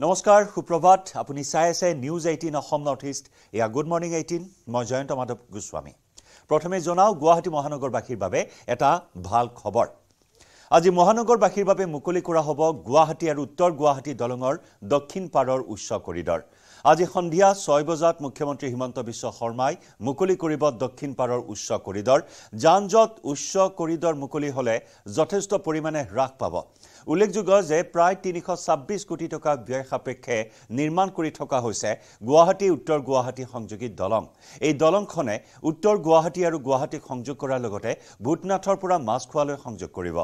নমস্কাৰ সুপ্ৰভাত আপুনি চাই আছে news eighteen Assam north east এয়া গুড মৰ্ণিং এইটিন মই জয়ন্ত মাধৱ গোস্বামী প্ৰথমে জনাওঁ গুৱাহাটী মহানগৰবাসীৰ বাবে এটা ভাল খবৰ আজি মহানগৰবাসীৰ বাবে মুকলি কৰা হ'ব গুৱাহাটী আৰু উত্তৰ গুৱাহাটী দলঙৰ দক্ষিণ পাৰৰ উচ্চ কৰিডৰ আজি সন্ধিয়া ছয় বজাত মুখ্যমন্ত্ৰী হিমন্ত বিশ্ব শৰ্মাই মুকলি কৰিব দক্ষিণ পাৰৰ উচ্চ কৰিডৰ যান জঁট উচ্চ কৰিডৰ মুকলি হ'লে যথেষ্ট পৰিমাণে হ্ৰাস পাব উল্লেখযোগ্য যে প্ৰায় তিনিশ ছাব্বিছ কোটি টকা ব্যয় সাপেক্ষে নিৰ্মাণ কৰি থকা হৈছে গুৱাহাটী উত্তৰ গুৱাহাটী সংযোগী দলং এই দলংখনে উত্তৰ গুৱাহাটী আৰু গুৱাহাটীক সংযোগ কৰাৰ লগতে ভূতনাথৰ পৰা মাছখোৱালৈ সংযোগ কৰিব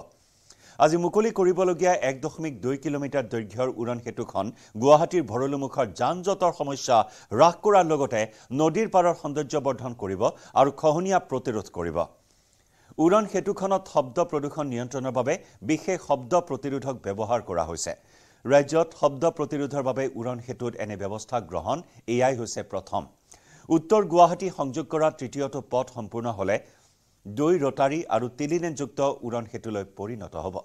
আজি মুকলি কৰিবলগীয়া এক দশমিক দুই কিলোমিটাৰ দৈৰ্ঘ্যৰ উৰণ সেতুখন গুৱাহাটীৰ ভৰলুমুখৰ যান জঁটৰ সমস্যা হ্ৰাস কৰাৰ লগতে নদীৰ পাৰৰ সৌন্দৰ্য বৰ্ধন কৰিব আৰু খহনীয়া প্ৰতিৰোধ কৰিব উৰণ সেতুখনত শব্দ প্ৰদূষণ নিয়ন্ত্ৰণৰ বাবে বিশেষ শব্দ প্ৰতিৰোধক ব্যৱহাৰ কৰা হৈছে ৰাজ্যত শব্দ প্ৰতিৰোধৰ বাবে উৰণ সেতুত এনে ব্যৱস্থা গ্ৰহণ এয়াই হৈছে প্ৰথম উত্তৰ গুৱাহাটী সংযোগ কৰা তৃতীয়টো পথ সম্পূৰ্ণ হ'লে দৈ ৰটাৰী আৰু তিলিনেনযুক্ত উৰণ সেতুলৈ পৰিণত হ'ব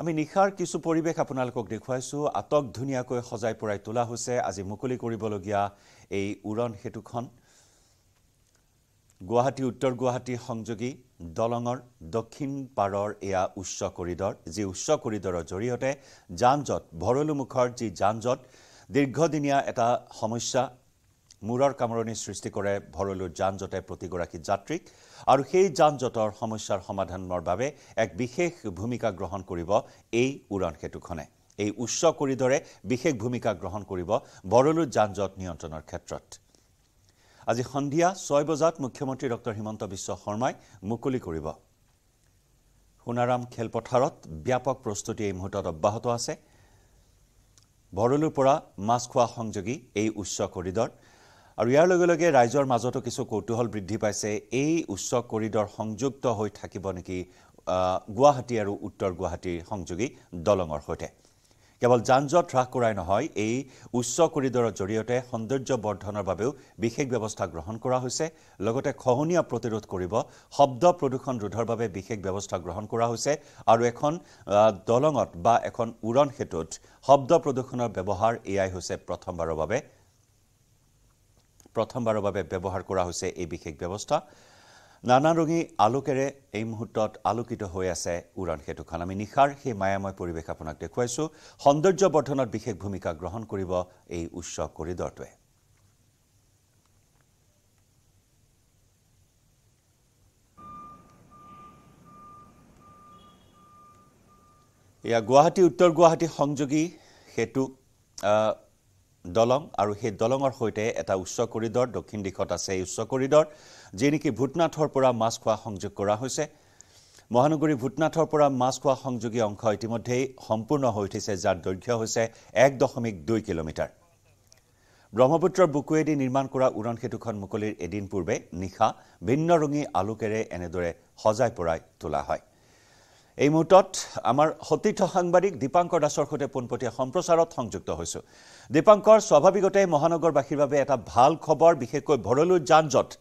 আমি নিশাৰ কিছু পৰিৱেশ আপোনালোকক দেখুৱাইছোঁ আটক ধুনীয়াকৈ সজাই পৰাই তোলা হৈছে আজি মুকলি কৰিবলগীয়া এই উৰণ সেতুখন গুৱাহাটী উত্তৰ গুৱাহাটী সংযোগী দলঙৰ দক্ষিণ পাৰৰ এয়া উচ্চ কৰিডৰ যি উচ্চ কৰিডৰৰ জৰিয়তে যান জঁট ভৰলুমুখৰ যি যান জঁট দীৰ্ঘদিনীয়া এটা সমস্যা মূৰৰ কামৰণি সৃষ্টি কৰে ভৰলুৰ জঁটে প্ৰতিগৰাকী যাত্ৰীক আৰু সেই যান জঁটৰ সমস্যাৰ সমাধানৰ বাবে এক বিশেষ ভূমিকা গ্ৰহণ কৰিব এই উৰণ সেতুখনে এই উচ্চ কৰিডৰে বিশেষ ভূমিকা গ্ৰহণ কৰব বড়লু যানজট নিয়ন্ত্ৰণৰ ক্ষেত্ৰত আজি সন্ধিয়া ছয় বজাত মুখ্যমন্ত্ৰী ডক্টৰ হিমন্ত বিশ্ব শৰ্মাই মুকলি কৰিব সোণাৰাম খেলপথাৰত ব্যাপক প্ৰস্তুতি এই মুহূৰ্তত অব্যাহত আছে বৰলুৰ বড়লুৰপৰা মাছখোয়া সংযোগী এই উচ্চ কৰিডৰ আৰু ইয়াৰ লগে লগে ৰাইজৰ মাজতো কিছু কৌতূহল বৃদ্ধি পাইছে এই উচ্চ কৰিডৰ সংযুক্ত হৈ থাকিব নেকি গুৱাহাটী আৰু উত্তৰ গুৱাহাটীৰ সংযোগী দলঙৰ সৈতে কেৱল যান যানজট হ্ৰাস কৰাই নহয় এই উচ্চ কৰিডৰৰ জৰিয়তে সৌন্দৰ্য বৰ্ধনৰ বাবেও বিশেষ ব্যৱস্থা গ্ৰহণ কৰা হৈছে লগতে খহনীয়া প্ৰতিৰোধ কৰিব শব্দ প্ৰদূষণ ৰোধৰ বাবে বিশেষ ব্যৱস্থা গ্ৰহণ কৰা হৈছে আৰু এখন দলঙত বা এখন উৰণ সেতুত শব্দ প্ৰদূষণৰ ব্যৱহাৰ এয়াই হৈছে প্ৰথমবাৰৰ বাবে প্ৰথমবাৰৰ বাবে ব্যৱহাৰ কৰা হৈছে এই বিশেষ ব্যৱস্থা নানা ৰঙী আলোকেৰে এই মুহূৰ্তত আলোকিত হৈ আছে উৰাণ সেতুখন আমি নিশাৰ সেই মায়াময় পৰিৱেশ আপোনাক দেখুৱাইছোঁ সৌন্দৰ্য বৰ্ধনত বিশেষ ভূমিকা গ্ৰহণ কৰিব এই উচ্চ কৰিডৰটোৱে এয়া গুৱাহাটী উত্তৰ গুৱাহাটী সংযোগী সেতু দলং আৰু সেই দলঙৰ সৈতে এটা উচ্চ কৰিডৰ দক্ষিণ দিশত আছে এই উচ্চ কৰিডৰ যি নেকি ভূটনাথৰ পৰা মাছখোৱা সংযোগ কৰা হৈছে মহানগৰী ভূটনাথৰ পৰা মাছখোৱা সংযোগী অংশ ইতিমধ্যেই সম্পূৰ্ণ হৈ উঠিছে যাৰ দৈৰ্ঘ্য হৈছে এক দশমিক দুই কিলোমিটাৰ ব্ৰহ্মপুত্ৰৰ বুকুৱেদি নিৰ্মাণ কৰা উৰণ সেতুখন মুকলিৰ এদিন পূৰ্বে নিশা ভিন্ন ৰঙী আলোকেৰে এনেদৰে সজাই পৰাই তোলা হয় এই মুহূৰ্তত আমাৰ সতীৰ্থ সাংবাদিক দীপাংকৰ দাসৰ সৈতে পোনপটীয়া সম্প্ৰচাৰত সংযুক্ত হৈছো দীপাংকৰ স্বাভাৱিকতে মহানগৰবাসীৰ বাবে এটা ভাল খবৰ বিশেষকৈ ভৰলু যানজঁট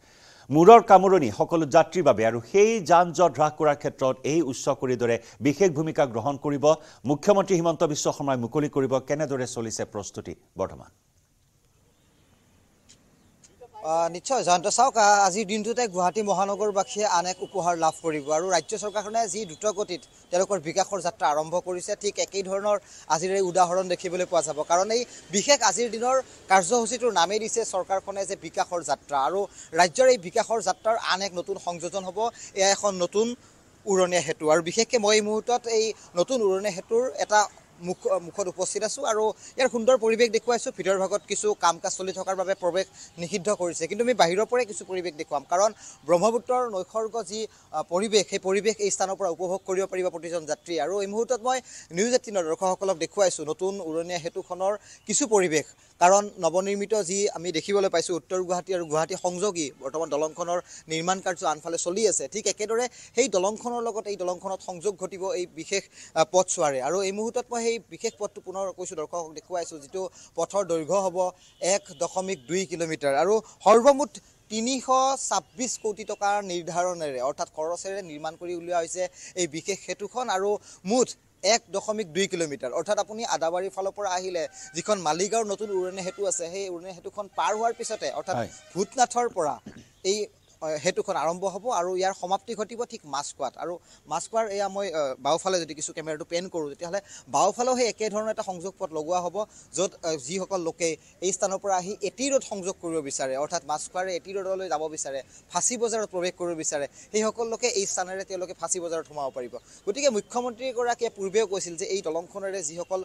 মূৰৰ কামোৰণি সকলো যাত্ৰীৰ বাবে আৰু সেই যানজঁট হ্ৰাস কৰাৰ ক্ষেত্ৰত এই উচ্চ কৰিডৰে বিশেষ ভূমিকা গ্ৰহণ কৰিব মুখ্যমন্ত্ৰী হিমন্ত বিশ্ব শৰ্মাই মুকলি কৰিব কেনেদৰে চলিছে প্ৰস্তুতি বৰ্তমান নিশ্চয় জয়ন্ত চাওক আজিৰ দিনটোতে গুৱাহাটী মহানগৰবাসীয়ে আন এক উপহাৰ লাভ কৰিব আৰু ৰাজ্য চৰকাৰখনে যি দ্ৰুতগতিত তেওঁলোকৰ বিকাশৰ যাত্ৰা আৰম্ভ কৰিছে ঠিক একেই ধৰণৰ আজিৰ এই উদাহৰণ দেখিবলৈ পোৱা যাব কাৰণ এই বিশেষ আজিৰ দিনৰ কাৰ্যসূচীটোৰ নামেই দিছে চৰকাৰখনে যে বিকাশৰ যাত্ৰা আৰু ৰাজ্যৰ এই বিকাশৰ যাত্ৰাৰ আন এক নতুন সংযোজন হ'ব এয়া এখন নতুন উৰণীয়া সেতু আৰু বিশেষকৈ মই এই মুহূৰ্তত এই নতুন উৰণীয়া সেতুৰ এটা মুখ মুখত উপস্থিত আছোঁ আৰু ইয়াৰ সুন্দৰ পৰিৱেশ দেখুৱাইছোঁ ভিতৰ ভাগত কিছু কাম কাজ চলি থকাৰ বাবে প্ৰৱেশ নিষিদ্ধ কৰিছে কিন্তু আমি বাহিৰৰ পৰাই কিছু পৰিৱেশ দেখুৱাম কাৰণ ব্ৰহ্মপুত্ৰৰ নৈসৰ্গ যি পৰিৱেশ সেই পৰিৱেশ এই স্থানৰ পৰা উপভোগ কৰিব পাৰিব প্ৰতিজন যাত্ৰী আৰু এই মুহূৰ্তত মই নিউজ এইটিনৰ দৰ্শকসকলক দেখুৱাইছোঁ নতুন উৰণীয়া সেতুখনৰ কিছু পৰিৱেশ কাৰণ নৱনিৰ্মিত যি আমি দেখিবলৈ পাইছোঁ উত্তৰ গুৱাহাটী আৰু গুৱাহাটী সংযোগী বৰ্তমান দলংখনৰ নিৰ্মাণ কাৰ্য আনফালে চলি আছে ঠিক একেদৰে সেই দলংখনৰ লগত এই দলংখনত সংযোগ ঘটিব এই বিশেষ পথছোৱাৰে আৰু এই মুহূৰ্তত মই সেই সেই বিশেষ পথটো পুনৰ কৈছোঁ দৰ্শকক দেখুৱাইছোঁ যিটো পথৰ দৈৰ্ঘ্য হ'ব এক দশমিক দুই কিলোমিটাৰ আৰু সৰ্বমুঠ তিনিশ ছাব্বিছ কোটি টকাৰ নিৰ্ধাৰণেৰে অৰ্থাৎ খৰচেৰে নিৰ্মাণ কৰি উলিওৱা হৈছে এই বিশেষ সেতুখন আৰু মুঠ এক দশমিক দুই কিলোমিটাৰ অৰ্থাৎ আপুনি আদাবাৰীৰ ফালৰ পৰা আহিলে যিখন মালিগাঁৱৰ নতুন উৰণীয়া সেতু আছে সেই উৰণীয়া সেতুখন পাৰ হোৱাৰ পিছতে অৰ্থাৎ ভূতনাথৰ পৰা এই সেতুখন আৰম্ভ হ'ব আৰু ইয়াৰ সমাপ্তি ঘটিব ঠিক মাছখোৱাত আৰু মাছখোৱাৰ এয়া মই বাওঁফালে যদি কিছু কেমেৰাটো পেন কৰোঁ তেতিয়াহ'লে বাওঁফালেও সেই একেধৰণৰ এটা সংযোগ পথ লগোৱা হ'ব য'ত যিসকল লোকে এই স্থানৰ পৰা আহি এটি ৰ'দ সংযোগ কৰিব বিচাৰে অৰ্থাৎ মাছখোৱাৰে এটি ৰ'দলৈ যাব বিচাৰে ফাঁচী বজাৰত প্ৰৱেশ কৰিব বিচাৰে সেইসকল লোকে এই স্থানেৰে তেওঁলোকে ফাঁচী বজাৰত সোমাব পাৰিব গতিকে মুখ্যমন্ত্ৰীগৰাকীয়ে পূৰ্বেও কৈছিল যে এই দলংখনেৰে যিসকল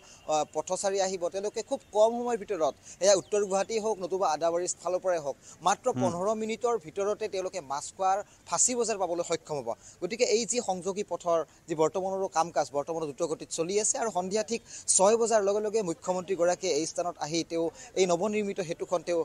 পথচাৰী আহিব তেওঁলোকে খুব কম সময়ৰ ভিতৰত এয়া উত্তৰ গুৱাহাটী হওক নতুবা আদাবাৰী ফালৰ পৰাই হওক মাত্ৰ পোন্ধৰ মিনিটৰ ভিতৰতে তেওঁলোকে তেওঁলোকে মাছ খোৱাৰ ফাঁচি বজাৰ পাবলৈ সক্ষম হ'ব গতিকে এই যি সংযোগী পথৰ যি বৰ্তমানৰো কাম কাজ বৰ্তমানৰ দ্ৰুতগতিত চলি আছে আৰু সন্ধিয়া ঠিক ছয় বজাৰ লগে লগে মুখ্যমন্ত্ৰীগৰাকীয়ে এই স্থানত আহি তেওঁ এই নৱনিৰ্মিত সেতুখন তেওঁ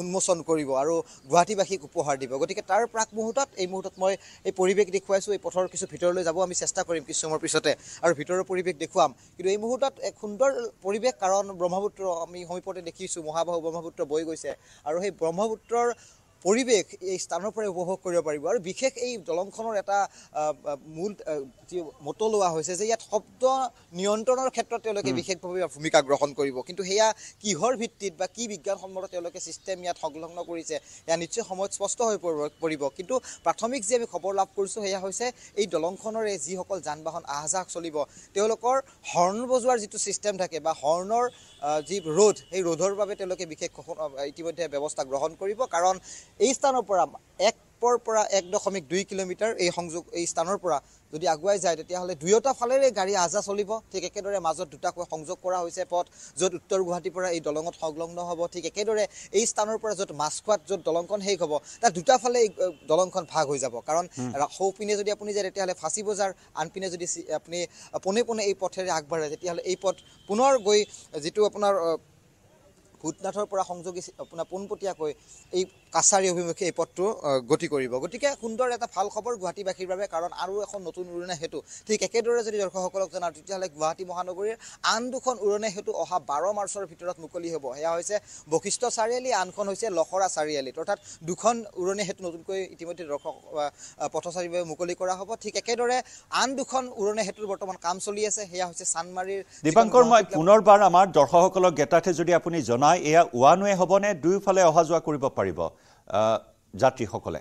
উন্মোচন কৰিব আৰু গুৱাহাটীবাসীক উপহাৰ দিব গতিকে তাৰ প্ৰাক মুহূৰ্তত এই মুহূৰ্তত মই এই পৰিৱেশ দেখুৱাইছোঁ এই পথৰ কিছু ভিতৰলৈ যাব আমি চেষ্টা কৰিম কিছু সময়ৰ পিছতে আৰু ভিতৰৰ পৰিৱেশ দেখুৱাম কিন্তু এই মুহূৰ্তত এক সুন্দৰ পৰিৱেশ কাৰণ ব্ৰহ্মপুত্ৰ আমি সমীপতে দেখিছোঁ মহাবাহু ব্ৰহ্মপুত্ৰ বৈ গৈছে আৰু সেই ব্ৰহ্মপুত্ৰৰ পৰিৱেশ এই স্থানৰ পৰাই উপভোগ কৰিব পাৰিব আৰু বিশেষ এই দলংখনৰ এটা মূল যি মত লোৱা হৈছে যে ইয়াত শব্দ নিয়ন্ত্ৰণৰ ক্ষেত্ৰত তেওঁলোকে বিশেষভাৱে ভূমিকা গ্ৰহণ কৰিব কিন্তু সেয়া কিহৰ ভিত্তিত বা কি বিজ্ঞানসন্মত তেওঁলোকে ছিষ্টেম ইয়াত সংলগ্ন কৰিছে সেয়া নিশ্চয় সময়ত স্পষ্ট হৈ পৰিব কিন্তু প্ৰাথমিক যি আমি খবৰ লাভ কৰিছোঁ সেয়া হৈছে এই দলংখনৰে যিসকল যান বাহন আহ যাহ চলিব তেওঁলোকৰ হৰ্ণ বজোৱাৰ যিটো ছিষ্টেম থাকে বা হৰ্ণৰ যি ৰোধ সেই ৰোধৰ বাবে তেওঁলোকে বিশেষ ইতিমধ্যে ব্যৱস্থা গ্ৰহণ কৰিব কাৰণ এই স্থানৰ পৰা একৰ পৰা এক দশমিক দুই কিলোমিটাৰ এই সংযোগ এই স্থানৰ পৰা যদি আগুৱাই যায় তেতিয়াহ'লে দুয়োটা ফালেৰে গাড়ী আহ যাহ চলিব ঠিক একেদৰে মাজত দুটাকৈ সংযোগ কৰা হৈছে পথ য'ত উত্তৰ গুৱাহাটীৰ পৰা এই দলঙত সংলগ্ন হ'ব ঠিক একেদৰে এই স্থানৰ পৰা য'ত মাছখোৱাত য'ত দলংখন শেষ হ'ব তাত দুটা ফালে এই দলংখন ভাগ হৈ যাব কাৰণ সৌপিনে যদি আপুনি যায় তেতিয়াহ'লে ফাঁচী বজাৰ আনপিনে যদি আপুনি পোনে পোনে এই পথেৰে আগবাঢ়ে তেতিয়াহ'লে এই পথ পুনৰ গৈ যিটো আপোনাৰ ভূতনাথৰ পৰা সংযোগী আপোনাৰ পোনপটীয়াকৈ এই কাছাৰী অভিমুখে এই পথটো গতি কৰিব গতিকে সুন্দৰ এটা ভাল খবৰ গুৱাহাটীবাসীৰ বাবে কাৰণ আৰু এখন নতুন উৰণা সেতু ঠিক একেদৰে যদি দৰ্শকসকলক জনাওঁ তেতিয়াহ'লে গুৱাহাটী মহানগৰীৰ আন দুখন উৰণা সেতু অহা বাৰ মাৰ্চৰ ভিতৰত মুকলি হ'ব সেয়া হৈছে বশিষ্ঠ চাৰিআলি আনখন হৈছে লখৰা চাৰিআলিত অৰ্থাৎ দুখন উৰণী সেতু নতুনকৈ ইতিমধ্যে দৰ্শক পথচাৰীৰ বাবে মুকলি কৰা হ'ব ঠিক একেদৰে আন দুখন উৰণী সেতুৰ বৰ্তমান কাম চলি আছে সেয়া হৈছে চানমাৰীৰ দীপাংকৰ মই পুনৰবাৰ আমাৰ দৰ্শকসকলক গেটাৰ্থে যদি আপুনি জনাওঁ নাই এয়া ওৱান ৱে হ'বনে দুয়োফালে অহা যোৱা কৰিব পাৰিব যাত্ৰীসকলে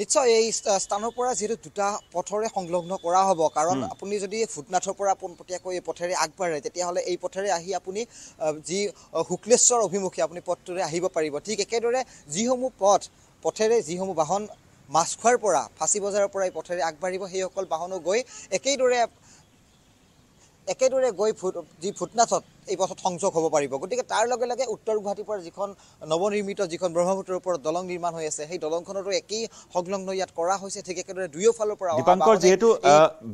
নিশ্চয় এই স্থানৰ পৰা যিহেতু দুটা পথৰে সংলগ্ন কৰা হ'ব কাৰণ আপুনি যদি ভূতনাথৰ পৰা পোনপটীয়াকৈ এই পথেৰে আগবাঢ়ে তেতিয়াহ'লে এই পথেৰে আহি আপুনি যি শুক্লেশ্বৰ অভিমুখে আপুনি পথটোৰে আহিব পাৰিব ঠিক একেদৰে যিসমূহ পথ পথেৰে যিসমূহ বাহন মাছখোৱাৰ পৰা ফাঁচী বজাৰৰ পৰা এই পথেৰে আগবাঢ়িব সেইসকল বাহনো গৈ একেদৰে একেদৰে গৈ ফুট যি ফুটনাথত এই পথত সংযোগ হ'ব পাৰিব গতিকে তাৰ লগে লগে উত্তৰ গুৱাহাটীৰ পৰা যিখন নৱনিৰ্মিত যিখন ব্ৰহ্মপুত্ৰৰ ওপৰত দলং নিৰ্মাণ হৈ আছে সেই দলংখনতো একেই সংলগ্ন ইয়াত কৰা হৈছে ঠিক একেদৰে দুয়োফালৰ পৰা দীপাংকৰ যিহেতু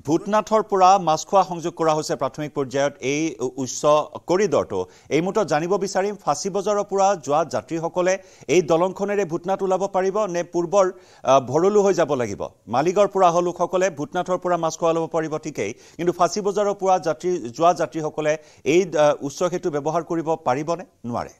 ভূতনাথৰ পৰা মাছখোৱা সংযোগ কৰা হৈছে প্ৰাথমিক পৰ্যায়ত এই উচ্চ কৰিডৰটো এই মুহূৰ্তত জানিব বিচাৰিম ফাঁচী বজাৰৰ পৰা যোৱা যাত্ৰীসকলে এই দলংখনেৰে ভূতনাথ ওলাব পাৰিব নে পূৰ্বৰ ভৰলু হৈ যাব লাগিব মালিগাঁৱৰ পৰা অহা লোকসকলে ভূতনাথৰ পৰা মাছখোৱা ওলাব পাৰিব ঠিকেই কিন্তু ফাঁচী বজাৰৰ পৰা যাত্ৰী যোৱা যাত্ৰীসকলে এই উচ্চ সেতু ব্যৱহাৰ কৰিব পাৰিবনে নোৱাৰে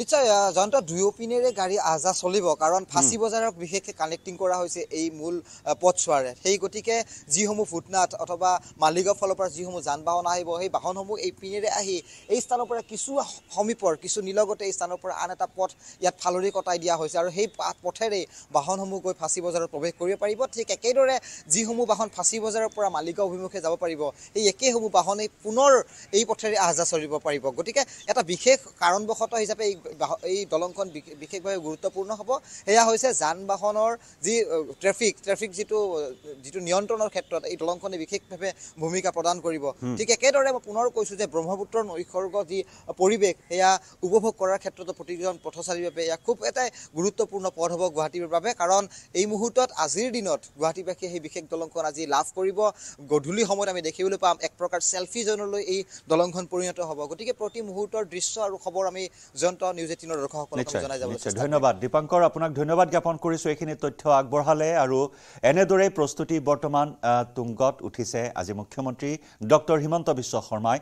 নিশ্চয় জয়ন্ত দুয়োপিনেৰে গাড়ী আহ যাহ চলিব কাৰণ ফাঁচী বজাৰক বিশেষকৈ কানেক্টিং কৰা হৈছে এই মূল পথছোৱাৰে সেই গতিকে যিসমূহ ভূটনাথ অথবা মালিগাঁও ফালৰ পৰা যিসমূহ যান বাহন আহিব সেই বাহনসমূহ এই পিনেৰে আহি এই স্থানৰ পৰা কিছু সমীপৰ কিছু নিলগতে এই স্থানৰ পৰা আন এটা পথ ইয়াত ফালৰি কটাই দিয়া হৈছে আৰু সেই পথেৰেই বাহনসমূহ গৈ ফাঁচী বজাৰত প্ৰৱেশ কৰিব পাৰিব ঠিক একেদৰে যিসমূহ বাহন ফাঁচী বজাৰৰ পৰা মালিগাঁও অভিমুখে যাব পাৰিব সেই একেসমূহ বাহনেই পুনৰ এই পথেৰে আহ যাহ চলিব পাৰিব গতিকে এটা বিশেষ কাৰণবশত হিচাপে এই এই দলংখন বিশেষভাৱে গুৰুত্বপূৰ্ণ হ'ব সেয়া হৈছে যান বাহনৰ যি ট্ৰেফিক ট্ৰেফিক যিটো যিটো নিয়ন্ত্ৰণৰ ক্ষেত্ৰত এই দলংখনে বিশেষভাৱে ভূমিকা প্ৰদান কৰিব ঠিক একেদৰে মই পুনৰ কৈছোঁ যে ব্ৰহ্মপুত্ৰৰ নৈসৰ্গ যি পৰিৱেশ সেয়া উপভোগ কৰাৰ ক্ষেত্ৰতো প্ৰতিজন পথচাৰীৰ বাবে এয়া খুব এটাই গুৰুত্বপূৰ্ণ পথ হ'ব গুৱাহাটীৰ বাবে কাৰণ এই মুহূৰ্তত আজিৰ দিনত গুৱাহাটীবাসীয়ে সেই বিশেষ দলংখন আজি লাভ কৰিব গধূলি সময়ত আমি দেখিবলৈ পাম এক প্ৰকাৰ চেলফি জ'নলৈ এই দলংখন পৰিণত হ'ব গতিকে প্ৰতি মুহূৰ্তৰ দৃশ্য আৰু খবৰ আমি যন্ত্ৰ নিউজ এইটিনৰ দৰ্শকসকলক জনাই যাব নিশ্চয় ধন্যবাদ দীপাংকৰ আপোনাক ধন্যবাদ জ্ঞাপন কৰিছোঁ এইখিনি তথ্য আগবঢ়ালে আৰু এনেদৰে প্ৰস্তুতি বৰ্তমান তুংগত উঠিছে আজি মুখ্যমন্ত্ৰী ডক্টৰ হিমন্ত বিশ্ব শৰ্মাই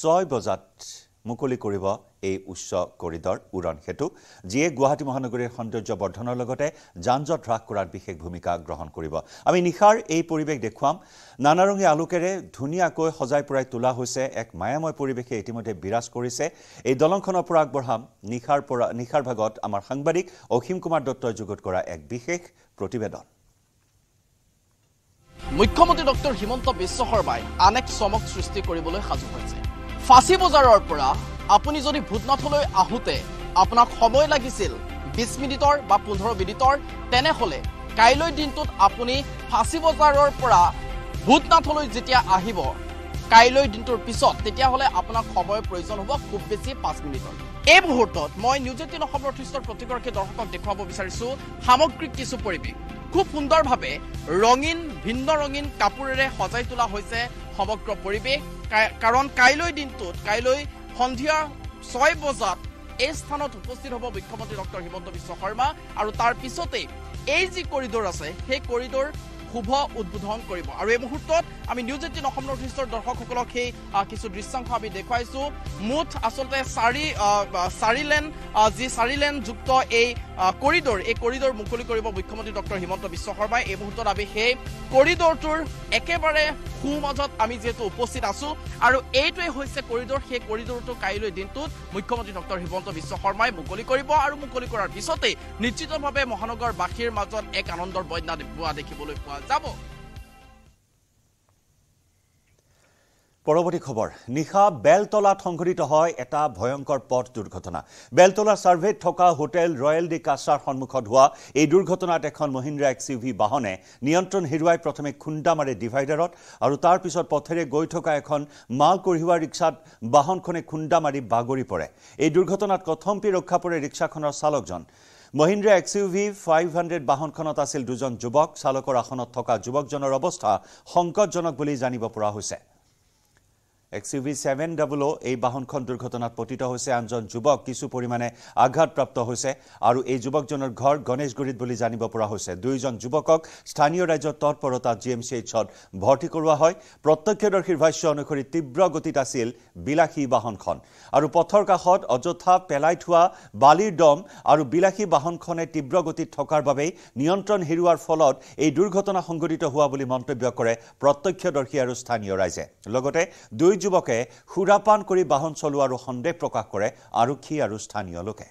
ছয় বজাত মুকলি কৰিব এই উচ্চ কৰিডৰ উৰণ সেতু যিয়ে গুৱাহাটী মহানগৰীৰ সৌন্দৰ্য বৰ্ধনৰ লগতে যান যানজট হ্ৰাস কৰাত বিশেষ ভূমিকা গ্ৰহণ কৰিব আমি নিশাৰ এই পৰিৱেশ দেখুৱাম নানাৰঙী আলোকেৰে ধুনীয়াকৈ সজাই পৰাই তোলা হৈছে এক মায়াময় পৰিৱেশে ইতিমধ্যে বিৰাজ কৰিছে এই দলংখনৰ পৰা আগবঢ়াম নিশাৰ পৰা নিশাৰ ভাগত আমাৰ সাংবাদিক অসীম কুমাৰ দত্তই যুগত কৰা এক বিশেষ প্ৰতিবেদন মুখ্যমন্ত্ৰী ডক্টৰ হিমন্ত বিশ্ব শৰ্মাই আন এক চমক সৃষ্টি কৰিবলৈ সাজু হৈছে ফাঁচী বজাৰৰ পৰা আপুনি যদি ভূতনাথলৈ আহোঁতে আপোনাক সময় লাগিছিল বিছ মিনিটৰ বা পোন্ধৰ মিনিটৰ তেনেহ'লে কাইলৈ দিনটোত আপুনি ফাঁচী বজাৰৰ পৰা ভূতনাথলৈ যেতিয়া আহিব কাইলৈ দিনটোৰ পিছত তেতিয়াহ'লে আপোনাক সময়ৰ প্ৰয়োজন হ'ব খুব বেছি পাঁচ মিনিটৰ এই মুহূৰ্তত মই নিউজ এইটিন অসম নৰ্থইষ্টৰ প্ৰতিগৰাকী দৰ্শকক দেখুৱাব বিচাৰিছোঁ সামগ্ৰিক কিছু পৰিৱেশ খুব সুন্দৰভাৱে ৰঙীন ভিন্ন ৰঙীন কাপোৰেৰে সজাই তোলা হৈছে সমগ্ৰ পৰিৱেশ কাৰণ কাইলৈ দিনটোত কাইলৈ সন্ধিয়া ছয় বজাত এই স্থানত উপস্থিত হ'ব মুখ্যমন্ত্ৰী ডক্টৰ হিমন্ত বিশ্ব শৰ্মা আৰু তাৰ পিছতেই এই যি কৰিডৰ আছে সেই কৰিডৰ শুভ উদ্বোধন কৰিব আৰু এই মুহূৰ্তত আমি নিউজ এইটিন অসম নৰ্থ ইষ্টৰ দৰ্শকসকলক সেই কিছু দৃশ্যাংশ আমি দেখুৱাইছোঁ মুঠ আচলতে চাৰি চাৰি লেন যি চাৰি লেন যুক্ত এই কৰিডৰ এই কৰিডৰ মুকলি কৰিব মুখ্যমন্ত্ৰী ডক্টৰ হিমন্ত বিশ্ব শৰ্মাই এই মুহূৰ্তত আমি সেই কৰিডৰটোৰ একেবাৰে সোঁমাজত আমি যিহেতু উপস্থিত আছোঁ আৰু এইটোৱেই হৈছে কৰিডৰ সেই কৰিডৰটো কাইলৈ দিনটোত মুখ্যমন্ত্ৰী ডক্টৰ হিমন্ত বিশ্ব শৰ্মাই মুকলি কৰিব আৰু মুকলি কৰাৰ পিছতেই নিশ্চিতভাৱে মহানগৰবাসীৰ মাজত এক আনন্দৰ বন্যা হোৱা দেখিবলৈ পোৱা যাব পৰৱৰ্তী খবৰ নিশা বেলতলাত সংঘটিত হয় এটা ভয়ংকৰ পথ দুৰ্ঘটনা বেলতলা ছাৰ্ভেত থকা হোটেল ৰয়েল ডি কাছাৰ সন্মুখত হোৱা এই দুৰ্ঘটনাত এখন মহিন্দ্ৰা এক্স ইউ ভি বাহনে নিয়ন্ত্ৰণ হেৰুৱাই প্ৰথমে খুন্দা মাৰে ডিভাইডাৰত আৰু তাৰ পিছত পথেৰে গৈ থকা এখন মাল কঢ়িওৱা ৰিক্সাত বাহনখনে খুন্দা মাৰি বাগৰি পৰে এই দুৰ্ঘটনাত কথম্পি ৰক্ষা পৰে ৰিক্সাখনৰ চালকজন Mahindra X U V five hundred বাহনখনত আছিল দুজন যুৱক চালকৰ আসনত থকা যুৱকজনৰ অৱস্থা সংকটজনক বুলি জানিব পৰা হৈছে X U V seven double এই বাহনখন দুৰ্ঘটনাত পতিত হৈছে আনজন যুৱক কিছু পৰিমাণে আঘাতপ্ৰাপ্ত হৈছে আৰু এই যুৱকজনৰ ঘৰ গণেশগুৰিত বুলি জানিব পৰা হৈছে দুয়োজন যুৱকক স্থানীয় ৰাজ্যৰ তৎপৰতা জি এম চি এইচত ভৰ্তি কৰোৱা হয় প্ৰত্যক্ষদৰ্শীৰ ভাষ্য অনুসৰি তীব্ৰ গতিত আছিল বিলাসী বাহনখন আৰু পথৰ কাষত অযথা পেলাই থোৱা বালিৰ দম আৰু বিলাসী বাহনখনে তীব্ৰ গতিত থকাৰ বাবেই নিয়ন্ত্ৰণ হেৰুওৱাৰ ফলত এই দুৰ্ঘটনা সংঘটিত হোৱা বুলি মন্তব্য কৰে প্ৰত্যক্ষদৰ্শী আৰু স্থানীয় ৰাইজে লগতে দুই যুৱকে সুৰাপান কৰি বাহন চলোৱাৰো সন্দেহ প্ৰকাশ কৰে আৰক্ষী আৰু স্থানীয় লোকে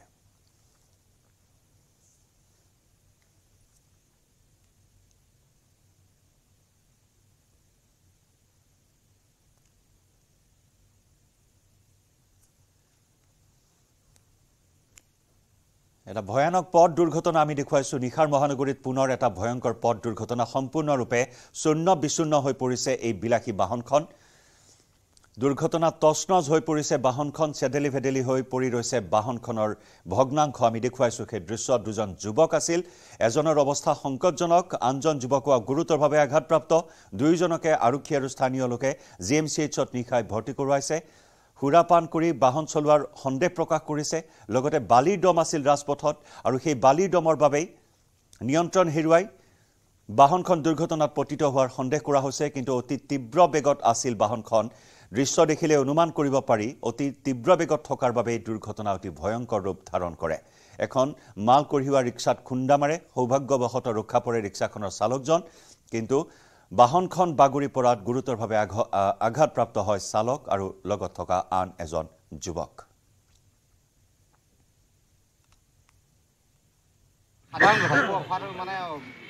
এটা ভয়ানক পথ দুৰ্ঘটনা আমি দেখুৱাইছোঁ নিশাৰ মহানগৰীত পুনৰ এটা ভয়ংকৰ পথ দুৰ্ঘটনা সম্পূৰ্ণৰূপে চূৰ্ণ বিচূৰ্ণ হৈ পৰিছে এই বিলাসী বাহনখন দুৰ্ঘটনা তছনছ হৈ পৰিছে বাহনখন চেডেলি ভেদেলি হৈ পৰি ৰৈছে বাহনখনৰ ভগ্নাংশ আমি দেখুৱাইছোঁ সেই দৃশ্য দুজন যুৱক আছিল এজনৰ অৱস্থা সংকটজনক আনজন যুৱকো গুৰুতৰভাৱে আঘাতপ্ৰাপ্ত দুয়োজনকে আৰক্ষী আৰু স্থানীয় লোকে জি এম চি এইচত নিশাই ভৰ্তি কৰোৱাইছে সুৰাপান কৰি বাহন চলোৱাৰ সন্দেহ প্ৰকাশ কৰিছে লগতে বালিৰ দম আছিল ৰাজপথত আৰু সেই বালিৰ দমৰ বাবেই নিয়ন্ত্ৰণ হেৰুৱাই বাহনখন দুৰ্ঘটনাত পতিত হোৱাৰ সন্দেহ কৰা হৈছে কিন্তু অতি তীব্ৰ বেগত আছিল বাহনখন দৃশ্য দেখিলে অনুমান কৰিব পাৰি অতি তীব্ৰ বেগত থকাৰ বাবে এই দুৰ্ঘটনা অতি ভয়ংকৰ ৰূপ ধাৰণ কৰে এখন মাল কঢ়িওৱা ৰিক্সাত খুন্দা মাৰে সৌভাগ্যবশতঃ ৰক্ষা পৰে ৰিক্সাখনৰ চালকজন কিন্তু বাহনখন বাগৰি পৰাত গুৰুতৰভাৱে আঘাতপ্ৰাপ্ত হয় চালক আৰু লগত থকা আন এজন যুৱক মানে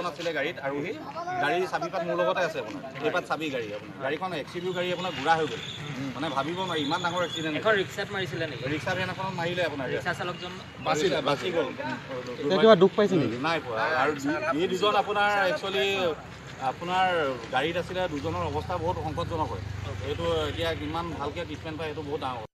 দুজন আছিলে গাড়ীত আৰোহী গাড়ীৰ চাবিপাত মোৰ লগতে আছে আপোনাৰ এইপাত চাবি গাড়ী আপোনাৰ গাড়ীখন এক্সিডি গাড়ী আপোনাৰ ঘূৰা হৈ গ'ল মানে ভাবিব নোৱাৰি ইমান ডাঙৰ এক্সিডেণ্ট ৰিক্সাত মাৰিছিলে নেকি ৰিক্সা ভেনখনত মাৰিলে আপোনাৰ ৰিক্সা চালকজন বাচিলে বাচি গ'ল কিবা দুখ পাইছে নেকি নাই পোৱা আৰু এই দুজন আপোনাৰ একচুৱেলি আপোনাৰ গাড়ীত আছিলে দুজনৰ অৱস্থা বহুত সংকটজনক হয় এইটো এতিয়া কিমান ভালকৈ ট্ৰিটমেণ্ট পায় সেইটো বহুত ডাঙৰ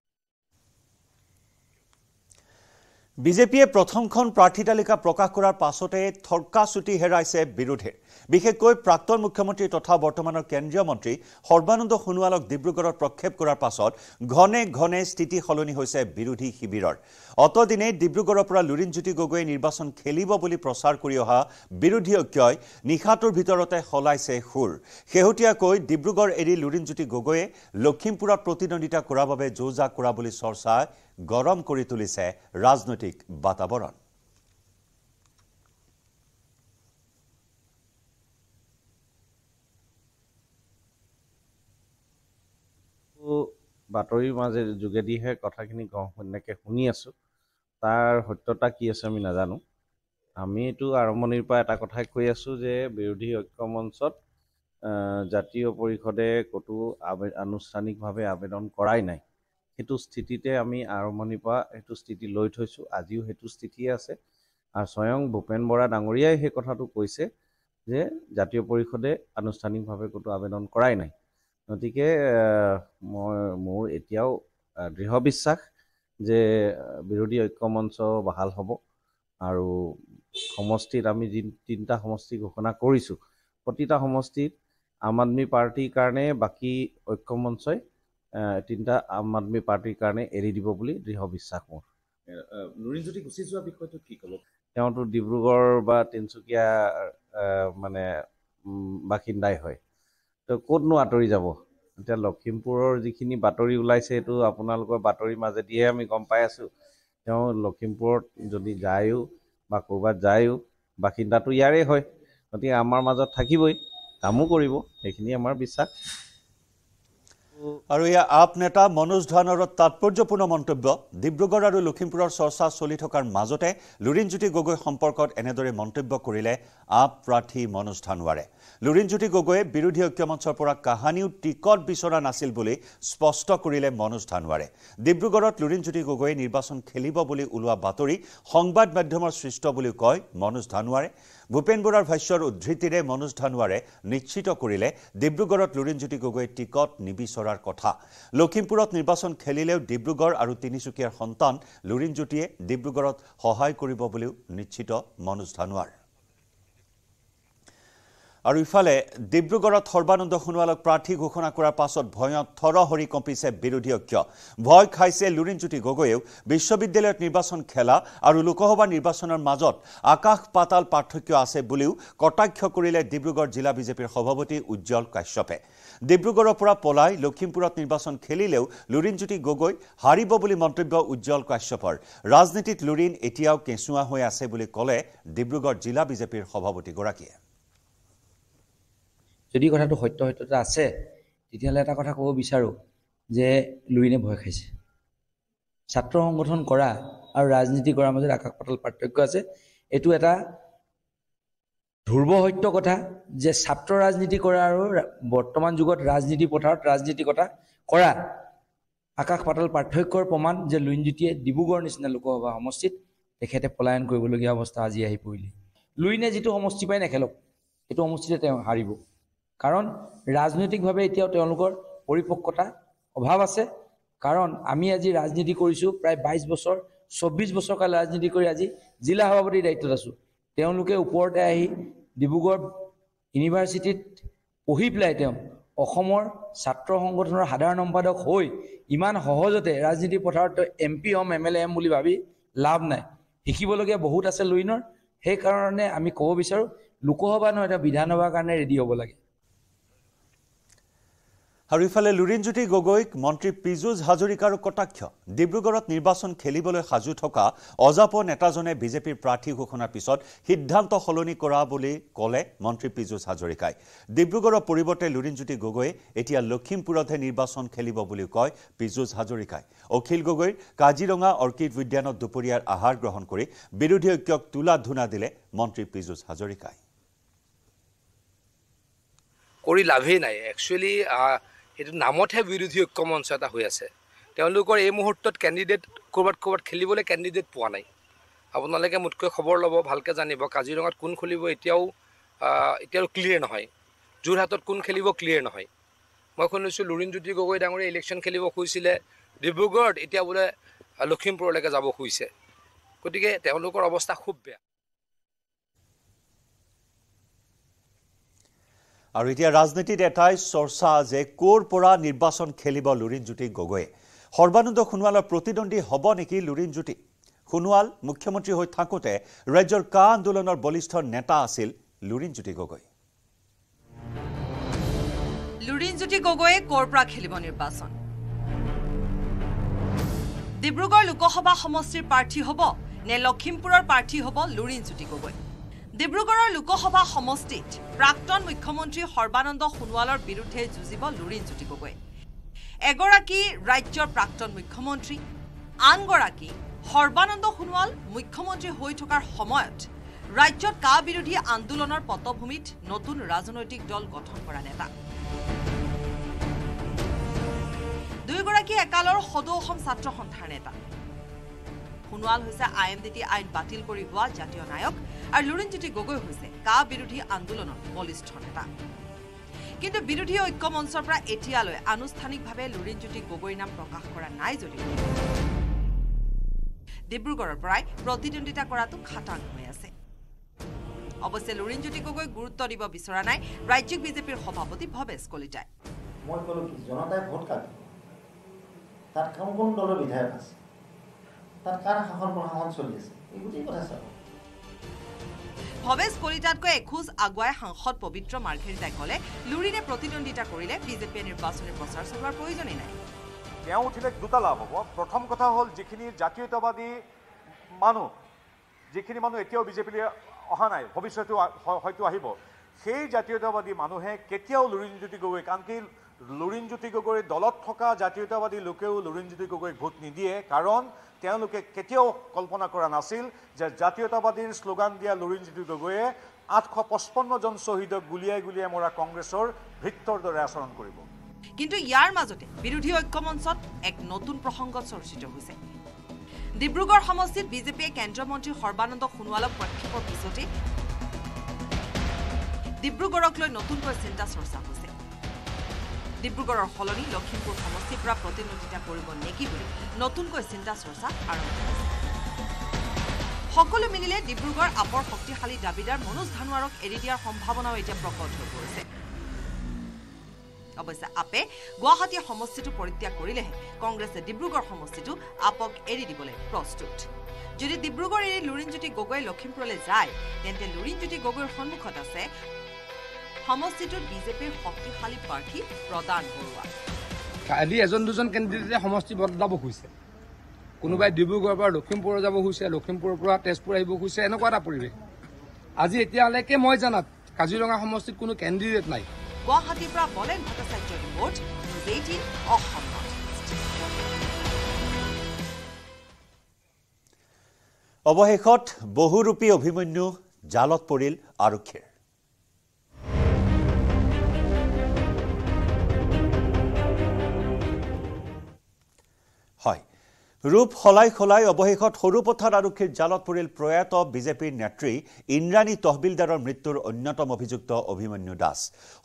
বিজেপিয়ে প্ৰথমখন প্ৰাৰ্থী তালিকা প্ৰকাশ কৰাৰ পাছতে থৰ্কা চুটি হেৰাইছে বিৰোধে বিশেষকৈ প্ৰাক্তন মুখ্যমন্ত্ৰী তথা বৰ্তমানৰ কেন্দ্ৰীয় মন্ত্ৰী সৰ্বানন্দ সোণোৱালক ডিব্ৰুগড়ত প্ৰক্ষেপ কৰাৰ পাছত ঘনে ঘনে স্থিতি সলনি হৈছে বিৰোধী শিবিৰৰ অতদিনেই ডিব্ৰুগড়ৰ পৰা লুৰিণজ্যোতি গগৈয়ে নিৰ্বাচন খেলিব বুলি প্ৰচাৰ কৰি অহা বিৰোধী অক্ষয় নিশাটোৰ ভিতৰতে সলাইছে সুৰ শেহতীয়াকৈ ডিব্ৰুগড় এৰি লুৰিণজ্যোতি গগৈয়ে লখিমপুৰত প্ৰতিদ্বন্দ্বিতা কৰাৰ বাবে যো জা কৰা বুলি চৰ্চা গৰম কৰি তুলিছে ৰাজনৈতিক বাতাবৰণ বাতৰিৰ মাজে যোগেদিহে কথাখিনি গম সেনেকৈ শুনি আছোঁ তাৰ সত্যতা কি আছে আমি নাজানো আমিতো আৰম্ভণিৰ পৰা এটা কথাই কৈ আছোঁ যে বিৰোধী ঐক্য মঞ্চত জাতীয় পৰিষদে ক'তো আবে আনুষ্ঠানিকভাৱে আবেদন কৰাই নাই সেইটো স্থিতিতে আমি আৰম্ভণিৰ পৰা সেইটো স্থিতি লৈ থৈছোঁ আজিও সেইটো স্থিতিয়ে আছে আৰু স্বয়ং ভূপেন বৰা ডাঙৰীয়াই সেই কথাটো কৈছে যে জাতীয় পৰিষদে আনুষ্ঠানিকভাৱে ক'তো আবেদন কৰাই নাই গতিকে মই মোৰ এতিয়াও দৃঢ় বিশ্বাস যে বিৰোধী ঐক্য মঞ্চ ভাল হ'ব আৰু সমষ্টিত আমি যি তিনিটা সমষ্টি ঘোষণা কৰিছোঁ প্ৰতিটা সমষ্টিত আম আদমি পাৰ্টীৰ কাৰণে বাকী ঐক্য মঞ্চই তিনিটা আম আদমি পাৰ্টীৰ কাৰণে এৰি দিব বুলি দৃঢ় বিশ্বাস মোৰ নুৰিণজ্যোতি গুচি যোৱা বিষয়টো কি ক'ব তেওঁতো ডিব্ৰুগড় বা তিনিচুকীয়া মানে বাসিন্দাই হয় তো ক'তনো আঁতৰি যাব এতিয়া লখিমপুৰৰ যিখিনি বাতৰি ওলাইছে এইটো আপোনালোকৰ বাতৰিৰ মাজেদিয়ে আমি গম পাই আছোঁ তেওঁ লখিমপুৰত যদি যায়ো বা ক'ৰবাত যায়ো বাসিন্দাটো ইয়াৰে হয় গতিকে আমাৰ মাজত থাকিবই কামো কৰিব সেইখিনি আমাৰ বিশ্বাস আৰু ইয়া আপ নেতা মনোজ ধানৰ তাৎপৰ্যপূৰ্ণ মন্তব্য ডিব্ৰুগড় আৰু লখিমপুৰৰ চৰ্চা চলি থকাৰ মাজতে লুৰিণজ্যোতি গগৈ সম্পৰ্কত এনেদৰে মন্তব্য কৰিলে আপ প্ৰাৰ্থী মনোজ ধানোৱাৰে লুৰিণজ্যোতি গগৈয়ে বিৰোধী ঐক্য মঞ্চৰ পৰা কাহানিও টিকট বিচৰা নাছিল বুলি স্পষ্ট কৰিলে মনোজ ধানোৱাৰে ডিব্ৰুগড়ত লুৰিণজ্যোতি গগৈয়ে নিৰ্বাচন খেলিব বুলি ওলোৱা বাতৰি সংবাদ মাধ্যমৰ সৃষ্ট বুলি কয় মনোজ ধানোৱাৰে ভূপেন বৰাৰ ভাষ্যৰ উদ্ধৃতিৰে মনোজ ধানোৱাৰে নিশ্চিত কৰিলে ডিব্ৰুগড়ত লুৰিণজ্যোতি গগৈ টিকট নিবিচৰাৰ কথা লখিমপুৰত নিৰ্বাচন খেলিলেও ডিব্ৰুগড় আৰু তিনিচুকীয়াৰ সন্তান লুৰিণজ্যোতিয়ে ডিব্ৰুগড়ত সহায় কৰিব বুলিও নিশ্চিত মনোজ ধানোৱাৰ আৰু ইফালে ডিব্ৰুগড়ত সৰ্বানন্দ সোণোৱালক প্ৰাৰ্থী ঘোষণা কৰাৰ পাছত ভয়ত থৰহৰি কঁপিছে বিৰোধী অক্ষ ভয় খাইছে লুৰিণজ্যোতি গগৈয়েও বিশ্ববিদ্যালয়ত নিৰ্বাচন খেলা আৰু লোকসভা নিৰ্বাচনৰ মাজত আকাশ পাতাল পাৰ্থক্য আছে বুলিও কটাক্ষ কৰিলে ডিব্ৰুগড় জিলা বিজেপিৰ সভাপতি উজ্জ্বল কাশ্যপে ডিব্ৰুগড়ৰ পৰা পলাই লখিমপুৰত নিৰ্বাচন খেলিলেও লুৰিণজ্যোতি গগৈ হাৰিব বুলি মন্তব্য উজ্জ্বল কাশ্যপৰ ৰাজনীতিত লুৰিণ এতিয়াও কেঁচুৱা হৈ আছে বুলি ক'লে ডিব্ৰুগড় জিলা বিজেপিৰ সভাপতিগৰাকীয়ে যদি কথাটো সত্য সত্যতা আছে তেতিয়াহ'লে এটা কথা ক'ব বিচাৰোঁ যে লুইনে ভয় খাইছে ছাত্ৰ সংগঠন কৰা আৰু ৰাজনীতি কৰাৰ মাজত আকাশ পাতল পাৰ্থক্য আছে এইটো এটা ধ্ৰুৱ সত্য কথা যে ছাত্ৰ ৰাজনীতি কৰা আৰু বৰ্তমান যুগত ৰাজনীতি পথাৰত ৰাজনীতি কথা কৰা আকাশ পাতল পাৰ্থক্যৰ প্ৰমাণ যে লুইনজ্যোতিয়ে ডিব্ৰুগড় নিচিনা লোকসভা সমষ্টিত তেখেতে পলায়ন কৰিবলগীয়া অৱস্থা আজি আহি পৰিলে লুইনে যিটো সমষ্টি পাই নেখেলক সেইটো সমষ্টিতে তেওঁ হাৰিব কাৰণ ৰাজনৈতিকভাৱে এতিয়াও তেওঁলোকৰ পৰিপক্কতা অভাৱ আছে কাৰণ আমি আজি ৰাজনীতি কৰিছোঁ প্ৰায় বাইছ বছৰ চৌব্বিছ বছৰ কাল ৰাজনীতি কৰি আজি জিলা সভাপতিৰ দায়িত্বত আছোঁ তেওঁলোকে ওপৰতে আহি ডিব্ৰুগড় ইউনিভাৰ্চিটিত পঢ়ি পেলাই তেওঁ অসমৰ ছাত্ৰ সংগঠনৰ সাধাৰণ সম্পাদক হৈ ইমান সহজতে ৰাজনীতি পথাৰত তেওঁ এম পি হ'ম এম এল এ হ'ম বুলি ভাবি লাভ নাই শিকিবলগীয়া বহুত আছে লুইনৰ সেইকাৰণে আমি ক'ব বিচাৰোঁ লোকসভা নহয় তেওঁ বিধানসভাৰ কাৰণে ৰেডি হ'ব লাগে আৰু ইফালে লুৰিণজ্যোতি গগৈক মন্ত্ৰী পীযুষ হাজৰিকাৰো কটাক্ষ ডিব্ৰুগড়ত নিৰ্বাচন খেলিবলৈ সাজু থকা অজাপ নেতাজনে বিজেপিৰ প্ৰাৰ্থী ঘোষণাৰ পিছত সিদ্ধান্ত সলনি কৰা বুলি ক'লে মন্ত্ৰী পীযুষ হাজৰিকাই ডিব্ৰুগড়ৰ পৰিৱৰ্তে লুৰিণজ্যোতি গগৈয়ে এতিয়া লখিমপুৰতহে নিৰ্বাচন খেলিব বুলি কয় পীযুষ হাজৰিকাই অখিল গগৈৰ কাজিৰঙা অৰ্কিড উদ্যানত দুপৰীয়াৰ আহাৰ গ্ৰহণ কৰি বিৰোধী ঐক্যক তোলা ধূনা দিলে মন্ত্ৰী পীযুষ হাজৰিকাই সেইটো নামতহে বিৰোধী ঐক্য মঞ্চ এটা হৈ আছে তেওঁলোকৰ এই মুহূৰ্তত কেণ্ডিডেট ক'ৰবাত ক'ৰবাত খেলিবলৈ কেণ্ডিডেট পোৱা নাই আপোনালোকে মোতকৈ খবৰ ল'ব ভালকৈ জানিব কাজিৰঙাত কোন খুলিব এতিয়াও এতিয়াও ক্লিয়াৰ নহয় যোৰহাটত কোন খেলিব ক্লিয়াৰ নহয় মই শুনিছোঁ লুৰিণজ্যোতি গগৈ ডাঙৰে ইলেকশ্যন খেলিব খুজিছিলে ডিব্ৰুগড়ত এতিয়া বোলে লখিমপুৰলৈকে যাব খুজিছে গতিকে তেওঁলোকৰ অৱস্থা খুব বেয়া আৰু এতিয়া ৰাজনীতিত এটাই চৰ্চা যে ক'ৰ পৰা নিৰ্বাচন খেলিব লুৰিণ জ্যোতি গগৈয়ে সৰ্বানন্দ সোণোৱালৰ প্ৰতিদ্বন্দ্বী হ'ব নেকি লুৰিণ জ্যোতি সোণোৱাল মুখ্যমন্ত্ৰী হৈ থাকোঁতে ৰাজ্যৰ কা আন্দোলনৰ বলিষ্ঠ নেতা আছিল লুৰিণ জ্যোতি গগৈ লুৰিণজ্যোতি গগৈয়ে ক'ৰ পৰা খেলিব নিৰ্বাচন ডিব্ৰুগড় লোকসভা সমষ্টিৰ প্ৰাৰ্থী হ'ব নে লখিমপুৰৰ প্ৰাৰ্থী হ'ব লুৰিণজ্যোতি গগৈ ডিব্ৰুগড়ৰ লোকসভা সমষ্টিত প্ৰাক্তন মুখ্যমন্ত্ৰী সৰ্বানন্দ সোণোৱালৰ বিৰুদ্ধে যুঁজিব লুৰিণ জ্যোতি গগৈ এগৰাকী ৰাজ্যৰ প্ৰাক্তন মুখ্যমন্ত্ৰী আনগৰাকী সৰ্বানন্দ সোণোৱাল মুখ্যমন্ত্ৰী হৈ থকাৰ সময়ত ৰাজ্যত কা বিৰোধী আন্দোলনৰ পটভূমিত নতুন ৰাজনৈতিক দল গঠন কৰা নেতা দুয়োগৰাকী একালৰ সদৌ অসম ছাত্ৰ সন্থাৰ নেতা সোণোৱাল হৈছে আই এম ডি টি আইন বাতিল কৰি হোৱা জাতীয় নায়ক আৰ লুৰিণজ্যোতি গগৈ হৈছে কা বিৰোধী আন্দোলনৰ বলিষ্ঠ নেতা কিন্তু বিৰোধী ঐক্য মঞ্চৰ পৰা এতিয়ালৈ আনুষ্ঠানিকভাৱে লুৰিণজ্যোতি গগৈৰ নাম প্ৰকাশ কৰা নাই যদিও ডিব্ৰুগড়ৰ পৰাই প্ৰতিদ্বন্দ্বিতা কৰাটো খাটাং হৈ আছে অৱশ্যে লুৰিণজ্যোতি গগৈ গুৰুত্ব দিব বিচৰা নাই ৰাজ্যিক বিজেপিৰ সভাপতি ভৱেশ কলিতাই মই ক'লো কি জনতাই ভোট কাটে তাত কোন কোন দলৰ বিধায়ক আছে তাত কাৰ শাসন প্ৰশাসন চলি আছে এই গোটেই কথা চাব ভৱেশ কলিতাতকৈ এখোজ আগুৱাই সাংসদ পবিত্ৰ মাৰ্ঘেৰিতাই ক'লে লুৰিৰে প্ৰতিদ্বন্দ্বিতা কৰিলে বিজেপিয়ে নিৰ্বাচনী প্ৰচাৰ চলোৱাৰ প্ৰয়োজনেই নাই তেওঁ উঠিলে দুটা লাভ হ'ব প্ৰথম কথা হ'ল যিখিনি জাতীয়তাবাদী মানুহ যিখিনি মানুহ এতিয়াও বিজেপিলৈ অহা নাই ভৱিষ্যতেও হয়তো আহিব সেই জাতীয়তাবাদী মানুহে কেতিয়াও লুৰি নিজুতি গগৈ কাৰণ লুৰিণজ্যোতি গগৈ দলত থকা জাতীয়তাবাদী লোকেও লুৰিণজ্যোতি গগৈক ভোট নিদিয়ে কাৰণ তেওঁলোকে কেতিয়াও কল্পনা কৰা নাছিল যে জাতীয়তাবাদীৰ শ্লোগান দিয়া লুৰিণজ্যোতি গগৈয়ে আঠশ পঁচপন্নজন শ্বহীদক গুলীয়াই গুলীয়াই মৰা কংগ্ৰেছৰ ভিত্তৰ দৰে আচৰণ কৰিব কিন্তু ইয়াৰ মাজতে বিৰোধী ঐক্য মঞ্চত এক নতুন প্ৰসংগ চৰ্চিত হৈছে ডিব্ৰুগড় সমষ্টিত বিজেপিয়ে কেন্দ্ৰীয় মন্ত্ৰী সৰ্বানন্দ সোণোৱালক প্ৰক্ষেপৰ পিছতে ডিব্ৰুগড়ক লৈ নতুনকৈ চিন্তা চৰ্চা হৈছে ডিব্ৰুগড়ৰ সলনি লখিমপুৰ সমষ্টিৰ পৰা প্ৰতিদ্বন্দ্বিতা কৰিব নেকি বুলি নতুনকৈ চিন্তা চৰ্চা আৰম্ভ হৈছে সকলো মিলিলে ডিব্ৰুগড় আপৰ শক্তিশালী দাবীদাৰ মনোজ ধানোৱাৰক এৰি দিয়াৰ সম্ভাৱনাও এতিয়া প্ৰকট হৈ পৰিছে অৱশ্যে আপে গুৱাহাটী সমষ্টিটো পৰিত্যাগ কৰিলেহে কংগ্ৰেছে ডিব্ৰুগড় সমষ্টিটো আপক এৰি দিবলৈ প্ৰস্তুত যদি ডিব্ৰুগড় এৰি লুৰিণজ্যোতি গগৈ লখিমপুৰলৈ যায় তেন্তে লুৰিণজ্যোতি গগৈৰ সন্মুখত আছে সমষ্টিটোত বিজেপিৰ শক্তিশালী প্ৰাৰ্থী প্ৰদান বৰুৱা কালি এজন দুজন কেন্দিডেটে সমষ্টি বদলাব খুজিছে কোনোবাই ডিব্ৰুগড়ৰ পৰা লখিমপুৰ যাব খুজিছে লখিমপুৰৰ পৰা তেজপুৰ আহিব খুজিছে এনেকুৱা এটা পৰিৱেশ আজি এতিয়ালৈকে মই জনাত কাজিৰঙা সমষ্টিত কোনো কেন্দিডেট নাই গুৱাহাটীৰ পৰা বলেন ভট্টাচাৰ্যৰ ৰিপৰ্ট এইটিন অসম অৱশেষত বহুৰূপী অভিমন্যু জালত পৰিল আৰক্ষীৰ ৰূপ সলাই সলাই অৱশেষত সৰুপথাৰ আৰক্ষীৰ জালত পৰিল প্ৰয়াত বিজেপিৰ নেত্ৰী ইন্দ্ৰাণী তহবিলদাৰৰ মৃত্যুৰ অন্যতম অভিযুক্ত অভিমন্যু দাস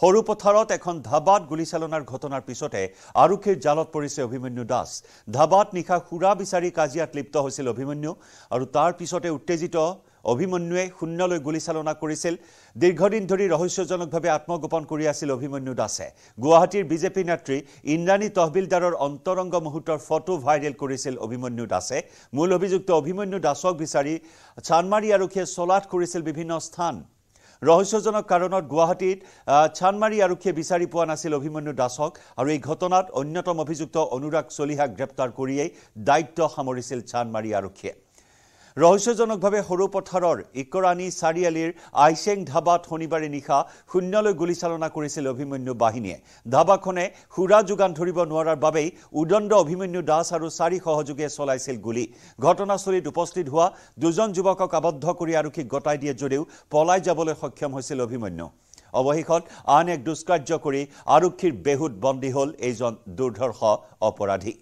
সৰুপথাৰত এখন ধাবাত গুলীচালনাৰ ঘটনাৰ পিছতে আৰক্ষীৰ জালত পৰিছে অভিমন্যু দাস ধাবাত নিশা সুৰা বিচাৰি কাজিয়াত লিপ্ত হৈছিল অভিমন্যু আৰু তাৰ পিছতে উত্তেজিত অভিমন্যুৱে শূন্যলৈ গুলীচালনা কৰিছিল দীৰ্ঘদিন ধৰি ৰহস্যজনকভাৱে আত্মগোপন কৰি আছিল অভিমন্যু দাসে গুৱাহাটীৰ বিজেপি নেত্ৰী ইন্দ্ৰাণী তহবিলদাৰৰ অন্তৰংগ মুহূৰ্তৰ ফটো ভাইৰেল কৰিছিল অভিমন্যু দাসে মূল অভিযুক্ত অভিমন্যু দাসক বিচাৰি চানমাৰী আৰক্ষীয়ে চলাথ কৰিছিল বিভিন্ন স্থান ৰহস্যজনক কাৰণত গুৱাহাটীত চানমাৰী আৰক্ষীয়ে বিচাৰি পোৱা নাছিল অভিমন্যু দাসক আৰু এই ঘটনাত অন্যতম অভিযুক্ত অনুৰাগ চলিহাক গ্ৰেপ্তাৰ কৰিয়েই দায়িত্ব সামৰিছিল চানমাৰী আৰক্ষীয়ে ৰহস্যজনকভাৱে পথাৰৰ ইকৰাণী চাৰিআলিৰ আইচেং ধাবাত শনিবাৰে নিশা শূন্যলৈ গুলীচালনা কৰিছিল অভিমন্যু বাহিনীয়ে ধাবাখনে সুৰা যোগান ধৰিব নোৱাৰাৰ বাবেই উদণ্ড অভিমন্যু দাস আৰু চাৰি সহযোগে চলাইছিল গুলী ঘটনাস্থলীত উপস্থিত হোৱা দুজন যুৱকক আবদ্ধ কৰি আৰক্ষীক গতাই দিয়ে যদিও পলাই যাবলৈ সক্ষম হৈছিল অভিমন্যু অৱশেষত আন এক দুষ্কাৰ্য কৰি আৰক্ষীৰ বেহুত বন্দী হ'ল এইজন দুৰ্ধৰ্ষ অপৰাধী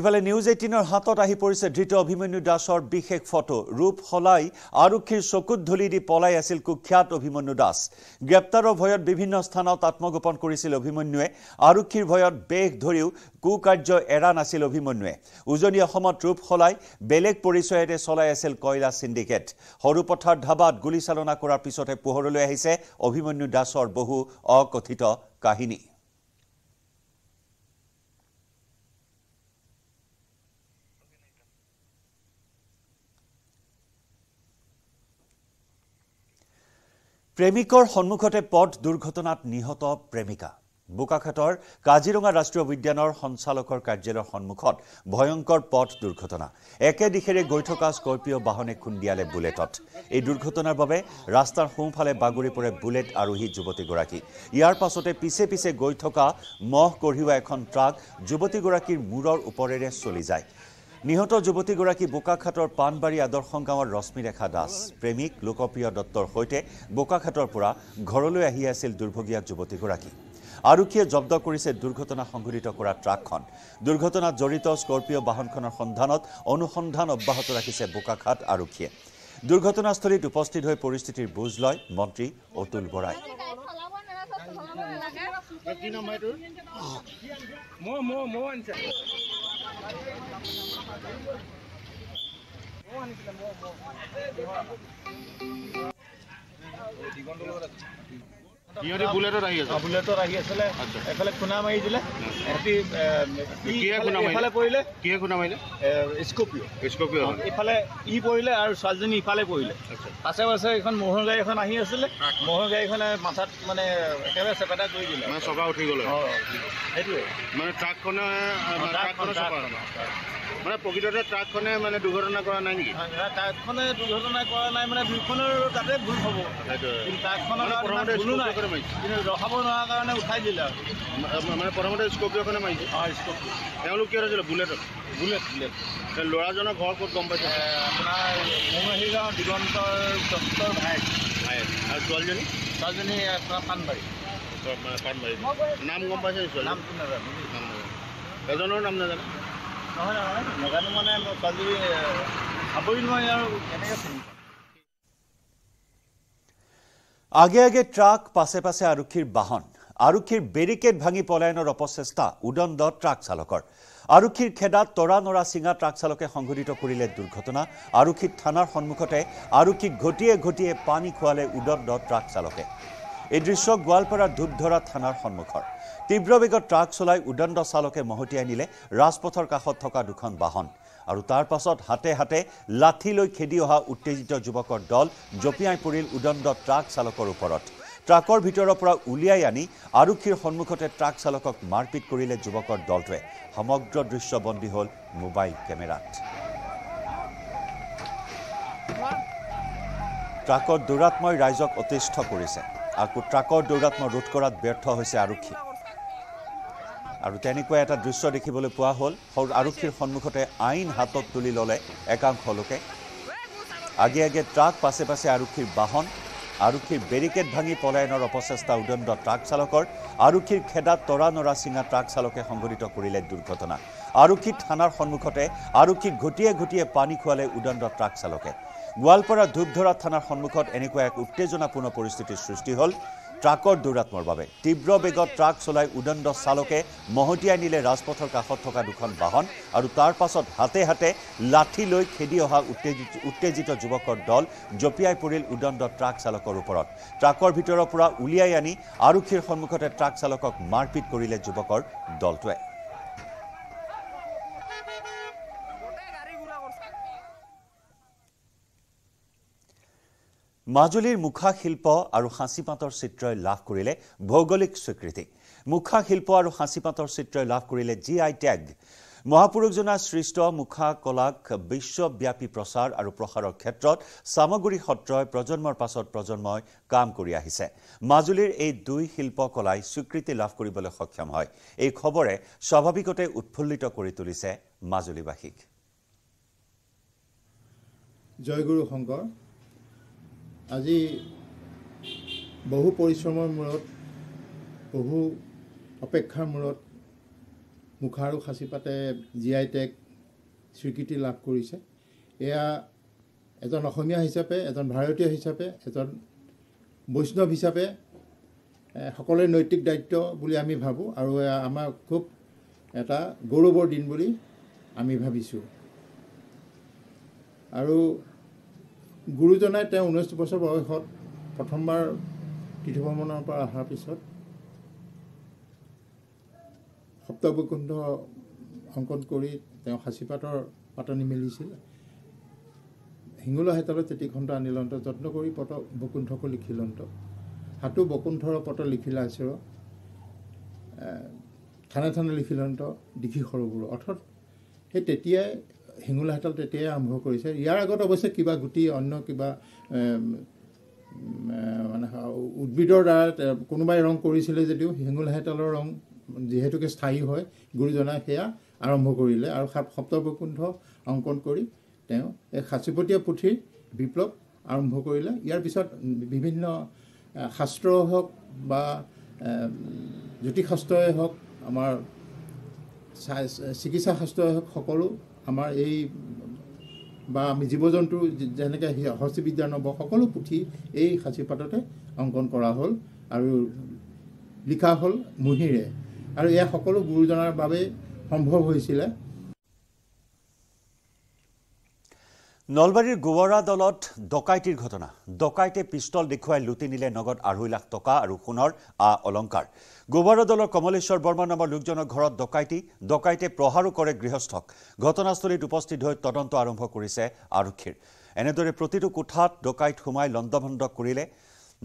ইফালে নিউজ এইটিনৰ হাতত আহি পৰিছে ধৃত অভিমন্যু দাসৰ বিশেষ ফটো ৰূপ সলাই আৰক্ষীৰ চকুত ধূলি দি পলাই আছিল কুখ্যাত অভিমন্যু দাস গ্ৰেপ্তাৰৰ ভয়ত বিভিন্ন স্থানত আত্মগোপন কৰিছিল অভিমন্যুৱে আৰক্ষীৰ ভয়ত বেশ ধৰিও কুকাৰ্য এৰা নাছিল অভিমন্যুৱে উজনি অসমত ৰূপ সলাই বেলেগ পৰিচয়তে চলাই আছিল কয়লা চিণ্ডিকেট সৰু পথাৰ ধাবাত গুলীচালনা কৰাৰ পিছতে পোহৰলৈ আহিছে অভিমন্যু দাসৰ বহু অকথিত কাহিনী প্ৰেমিকৰ সন্মুখতে পথ দুৰ্ঘটনাত নিহত প্ৰেমিকা বোকাখাটৰ কাজিৰঙা ৰাষ্ট্ৰীয় উদ্যানৰ সঞ্চালকৰ কাৰ্যালয়ৰ সন্মুখত ভয়ংকৰ পথ দুৰ্ঘটনা একে দিশেৰে গৈ থকা স্কৰ্পিঅ' বাহনে খুন্দিয়ালে বুলেটত এই দুৰ্ঘটনাৰ বাবে ৰাস্তাৰ সোঁফালে বাগৰি পৰে বুলেট আৰোহী যুৱতীগৰাকী ইয়াৰ পাছতে পিছে পিছে গৈ থকা মহ কঢ়িওৱা এখন ট্ৰাক যুৱতীগৰাকীৰ মূৰৰ ওপৰেৰে চলি যায় নিহত যুৱতীগৰাকী বোকাখাটৰ পাণবাৰী আদৰ্শং গাঁৱৰ ৰশ্মিৰেখা দাস প্ৰেমিক লোকপ্ৰিয় দত্তৰ সৈতে বোকাখাটৰ পৰা ঘৰলৈ আহি আছিল দুৰ্ভগীয়া যুৱতীগৰাকী আৰক্ষীয়ে জব্দ কৰিছে দুৰ্ঘটনা সংঘটিত কৰা ট্ৰাকখন দুৰ্ঘটনাত জড়িত স্কৰ্পিঅ' বাহনখনৰ সন্ধানত অনুসন্ধান অব্যাহত ৰাখিছে বোকাখাট আৰক্ষীয়ে দুৰ্ঘটনাস্থলীত উপস্থিত হৈ পৰিস্থিতিৰ বুজ লয় মন্ত্ৰী অতুল বৰাই কি নাম ভাই তোৰ মই মই মই আনিছা আনিছিলে মই ইফালে ই পৰিলে আৰু ছোৱালীজনী ইফালে পৰিলে পাছে পাছে এইখন মহৰ গাড়ী এখন আহি আছিলে মহৰ গাড়ীখনে মাথাত মানে একেবাৰে চেপেটা কৰি দিলে চকা উঠি গ'লে সেইটোৱে মানে ট্ৰাকখনে মানে প্ৰকৃততে ট্ৰাকখনে মানে দুৰ্ঘটনা কৰা নাই নেকি ট্ৰাকখনে দুৰ্ঘটনা কৰা নাই মানে দুইখনৰ তাতে ভুল হ'ব ৰখাব নোৱাৰা কাৰণে উঠাই দিলে মানে প্ৰথমতে স্কৰপিঅ'খনে মাৰিছে তেওঁলোক কিয় ধৰিছিলে বুলেটত বুলেট বুলেট ল'ৰাজনৰ ঘৰ ক'ত গম পাইছে আপোনাৰ মহিগাঁও দিগন্তৰ দত্তৰ ভায়েক ভায়েক আৰু ছোৱালীজনী ছোৱালীজনী আপোনাৰ পাণবাৰী পাণবাৰী নাম গম পাইছে নাম নাজানো এজনৰ নাম নাজানে আগে আগে ট্রাক পাছে পাছে আরক্ষীর বাহন আরক্ষীর বেরিকেড ভাঙি পলায়নের অপচেষ্টা উদণ্ড ট্রাক চালকর আরক্ষীর খেদা তরা নরা সিঙা ট্রাক চালকে সংঘটিত করলে দুর্ঘটনা আরক্ষীর থানার সন্মুখতে আরক্ষী ঘটিয়ে ঘটিয়ে পানি খুয়ালে উদণ্ড ট্রাক চালকে এই দৃশ্য গোয়ালপাড়ার ধূপধরা থানার সন্মুখৰ বেগত ট্ৰাক চলাই উদণ্ড চালকে মহতিয়াই নিলে ৰাজপথৰ কাষত থকা দুখন বাহন আৰু তাৰ পাছত হাতে হাতে লাঠি লৈ খেদি অহা উত্তেজিত যুৱকৰ দল জঁপিয়াই পৰিল উদণ্ড ট্ৰাক চালকৰ ওপৰত ট্ৰাকৰ ভিতৰৰ পৰা উলিয়াই আনি আৰক্ষীৰ সন্মুখতে ট্ৰাক চালকক মাৰপিট কৰিলে যুৱকৰ দলটোৱে সমগ্ৰ দৃশ্যবন্দী হ'ল মোবাইল কেমেৰাত ট্ৰাকৰ দৌৰাত্মই ৰাইজক অতিষ্ঠ কৰিছে আকৌ ট্ৰাকৰ দৌৰাত্ম ৰোধ কৰাত ব্যৰ্থ হৈছে আৰক্ষী আৰু তেনেকুৱা এটা দৃশ্য দেখিবলৈ পোৱা হ'ল আৰক্ষীৰ সন্মুখতে আইন হাতত তুলি ল'লে একাংশ লোকে আগে আগে ট্ৰাক পাছে পাছে আৰক্ষীৰ বাহন আৰক্ষীৰ বেৰিকেড ভাঙি পলায়নৰ অপচেষ্টা উদণ্ড ট্ৰাক চালকৰ আৰক্ষীৰ খেদা তৰা নৰা চিঙা ট্ৰাক চালকে সংঘটিত কৰিলে দুৰ্ঘটনা আৰক্ষী থানাৰ সন্মুখতে আৰক্ষীক ঘটিয়ে ঘটিয়ে পানী খুৱালে উদণ্ড ট্ৰাক চালকে গোৱালপাৰা ধূপধৰা থানাৰ সন্মুখত এনেকুৱা এক উত্তেজনাপূৰ্ণ পৰিস্থিতিৰ সৃষ্টি হ'ল ট্ৰাকৰ দুৰাত্মৰ বাবে তীব্ৰ বেগত ট্ৰাক চলাই উদণ্ড চালকে মহতিয়াই নিলে ৰাজপথৰ কাষত থকা দুখন বাহন আৰু তাৰ পাছত হাতে হাতে লাঠি লৈ খেদি অহা উত্তেজিত উত্তেজিত যুৱকৰ দল জঁপিয়াই পৰিল উদণ্ড ট্ৰাক চালকৰ ওপৰত ট্ৰাকৰ ভিতৰৰ পৰা উলিয়াই আনি আৰক্ষীৰ সন্মুখতে ট্ৰাক চালকক মাৰপিট কৰিলে যুৱকৰ দলটোৱে মাজুলীৰ মুখা শিল্প আৰু সাঁচিপাতৰ চিত্ৰই লাভ কৰিলে ভৌগোলিক স্বীকৃতি মুখা শিল্প আৰু সাঁচিপাতৰ চিত্ৰই লাভ কৰিলে জি আই টেগ মহাপুৰুষজনাৰ সৃষ্ট মুখা কলাক বিশ্বব্যাপী প্ৰচাৰ আৰু প্ৰসাৰৰ ক্ষেত্ৰত চামগুৰি সত্ৰই প্ৰজন্মৰ পাছত প্ৰজন্মই কাম কৰি আহিছে মাজুলীৰ এই দুই শিল্পকলাই স্বীকৃতি লাভ কৰিবলৈ সক্ষম হয় এই খবৰে স্বাভাৱিকতে উৎফুল্লিত কৰি তুলিছে মাজুলীবাসীক জয়গুৰু শংকৰ আজি বহু পৰিশ্ৰমৰ মূৰত বহু অপেক্ষাৰ মূৰত মুখা আৰু পাতে জি আই টেক স্বীকৃতি লাভ কৰিছে এয়া এজন অসমীয়া হিচাপে এজন ভাৰতীয় হিচাপে এজন বৈষ্ণৱ হিচাপে সকলোৰে নৈতিক দায়িত্ব বুলি আমি ভাবোঁ আৰু এয়া আমাৰ খুব এটা গৌৰৱৰ দিন বুলি আমি ভাবিছোঁ আৰু গুৰুজনাই তেওঁ ঊনৈছ বছৰ বয়সত প্ৰথমবাৰ তীৰ্থভ্ৰমণৰ পৰা অহাৰ পিছত সপ্তবৈকুণ্ঠ অংকন কৰি তেওঁ সাঁচিপাতৰ পাতনি মেলিছিল হিঙুলা হাইতালত তেটিখণ্ড আনিলন্ত যত্ন কৰি পট বকুণ্ঠকো লিখিলন্ত হাতো বকুণ্ঠৰ পট লিখিলা আছিল থানে থানে লিখিলন্ত দীঘি সৰুবোৰ অৰ্থাৎ সেই তেতিয়াই হিঙোলাহঁতক তেতিয়াই আৰম্ভ কৰিছে ইয়াৰ আগত অৱশ্যে কিবা গুটি অন্য কিবা মানে উদ্ভিদৰ দ্বাৰা কোনোবাই ৰং কৰিছিলে যদিও হিঙোলাহেঁতালৰ ৰং যিহেতুকে স্থায়ী হয় গুৰুজনাই সেয়া আৰম্ভ কৰিলে আৰু সাপ সপ্তবৈকুণ্ঠ অংকন কৰি তেওঁ এই সাঁচিপতীয়া পুথিৰ বিপ্লৱ আৰম্ভ কৰিলে ইয়াৰ পিছত বিভিন্ন শাস্ত্ৰ হওক বা জ্যোতিষশাস্ত্ৰই হওক আমাৰ চিকিৎসা শাস্ত্ৰই হওক সকলো আমাৰ এই বা আমি জীৱ জন্তু যেনেকৈ হস্তিবিদ্যা নব সকলো পুথি এই সাঁচি পাততে অংকন কৰা হ'ল আৰু লিখা হ'ল মুহিৰে আৰু এই সকলো গুৰুজনাৰ বাবেই সম্ভৱ হৈছিলে নলবাৰীৰ গোৱৰা দলত ডকাইতিৰ ঘটনা ডকাইতে পিষ্টল দেখুৱাই লুটি নিলে নগদ আঢ়ৈ লাখ টকা আৰু সোণৰ আ অলংকাৰ গোৱৰা দলৰ কমলেশ্বৰ বৰ্মা নামৰ লোকজনৰ ঘৰত ডকাইটি ডকাইতে প্ৰহাৰো কৰে গৃহস্থক ঘটনাস্থলীত উপস্থিত হৈ তদন্ত আৰম্ভ কৰিছে আৰক্ষীৰ এনেদৰে প্ৰতিটো কোঠাত ডকাইত সোমাই লণ্ডভণ্ড কৰিলে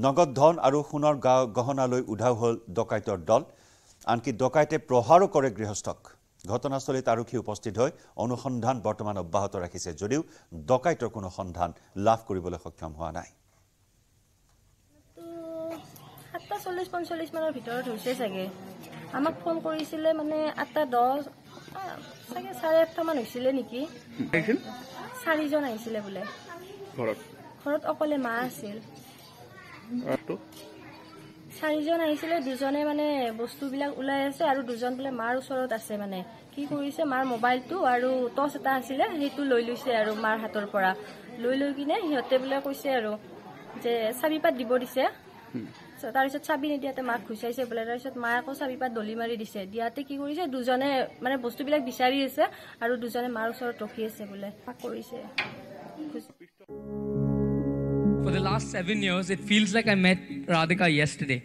নগদ ধন আৰু সোণৰ গহনালৈ উধাও হ'ল ডকাইতৰ দল আনকি ডকাইতে প্ৰহাৰো কৰে গৃহস্থক ঘটনাস্থলীত আৰক্ষী উপস্থিত হৈ অনুসন্ধান বৰ্তমান অব্যাহত ৰাখিছে যদিও ডকাইতৰ কোনো সন্ধান লাভ কৰিবলৈ সক্ষম হোৱা নাই ঘৰত অকলে মা আছিল চাৰিজন আহিছিলে দুজনে মানে বস্তুবিলাক ওলাই আছে আৰু দুজন বোলে মাৰ ওচৰত আছে মানে কি কৰিছে মাৰ মোবাইলটো আৰু টচ এটা আছিলে সেইটো লৈ লৈছে আৰু মাৰ হাতৰ পৰা লৈ লৈ কিনে সিহঁতে বোলে কৈছে আৰু যে চাবি পাত দিব দিছে তাৰপিছত চাবি নিদিয়াতে মাক ঘুচাইছে বোলে তাৰপিছত মায়ে আকৌ চাবি পাত দলি মাৰি দিছে দিয়াতে কি কৰিছে দুজনে মানে বস্তুবিলাক বিচাৰি আছে আৰু দুজনে মাৰ ওচৰত ৰখি আছে বোলে কৰিছে for the last seven years, it feels like I met Radhika yesterday.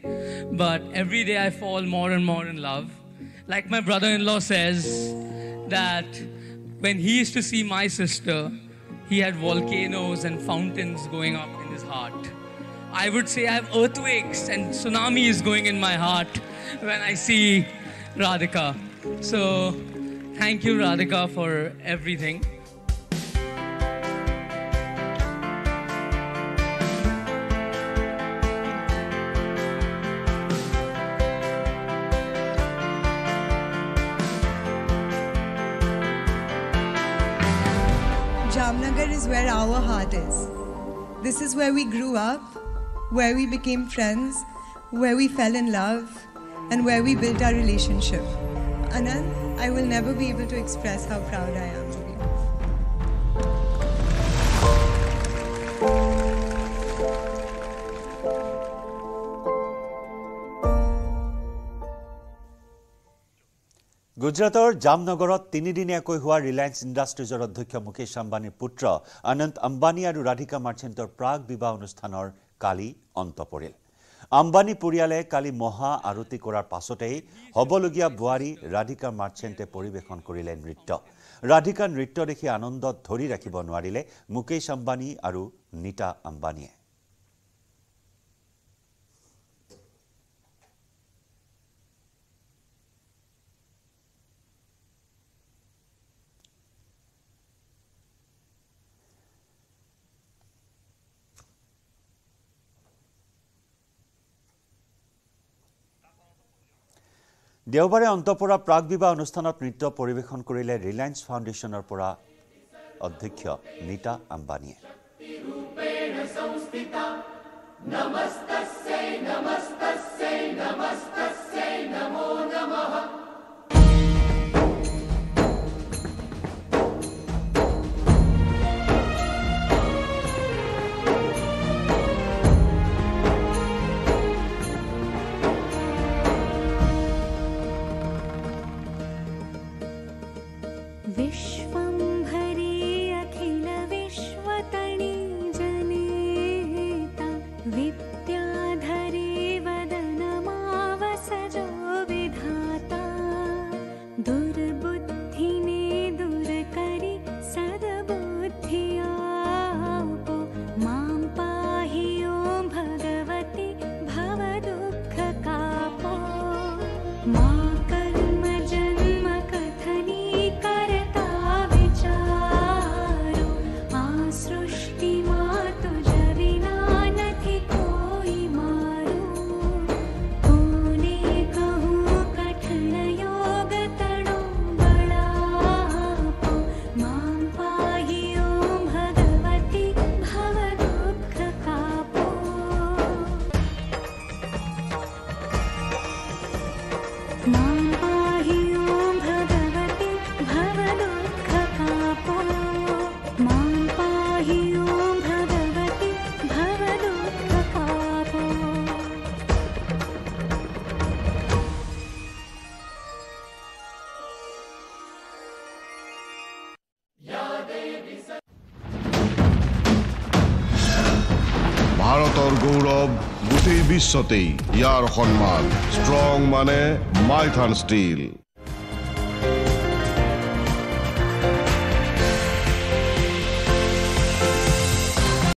But every day I fall more and more in love. Like my brother in law says, that when he used to see my sister, he had volcanoes and fountains going up in his heart. I would say I have earthquakes and tsunamis going in my heart when I see Radhika. So, thank you, Radhika, for everything. is where our heart is. This is where we grew up, where we became friends, where we fell in love, and where we built our relationship. Anand, I will never be able to express how proud I am. গুজৰাটৰ জামনগৰত তিনিদিনীয়াকৈ হোৱা Reliance ইণ্ডাষ্ট্ৰিজৰ অধ্যক্ষ মুকেশ আম্বানীৰ পুত্ৰ অনন্ত আম্বানী আৰু ৰাধিকা মাৰ্চেণ্টৰ প্ৰাগ বিবাহ অনুষ্ঠানৰ কালি অন্ত পৰিল আম্বানী পৰিয়ালে কালি মহা আৰতি কৰাৰ পাছতেই হ'বলগীয়া বোৱাৰী ৰাধিকা মাৰ্চেণ্টে পৰিৱেশন কৰিলে নৃত্য ৰাধিকা নৃত্য দেখি আনন্দত ধৰি ৰাখিব নোৱাৰিলে মুকেশ আম্বানী আৰু নীতা আম্বানীয়ে দেওবাৰে অন্ত পৰা প্ৰাক বিবাহ অনুষ্ঠানত নৃত্য পৰিৱেশন কৰিলে ৰিলায়েন্স ফাউণ্ডেশ্যনৰ পৰা অধ্যক্ষ নীতা আম্বানীয়ে নমস্তে ভৱিষ্যতেই ইয়াৰ সন্মান ষ্ট্ৰং মানে মাইথান ষ্টীল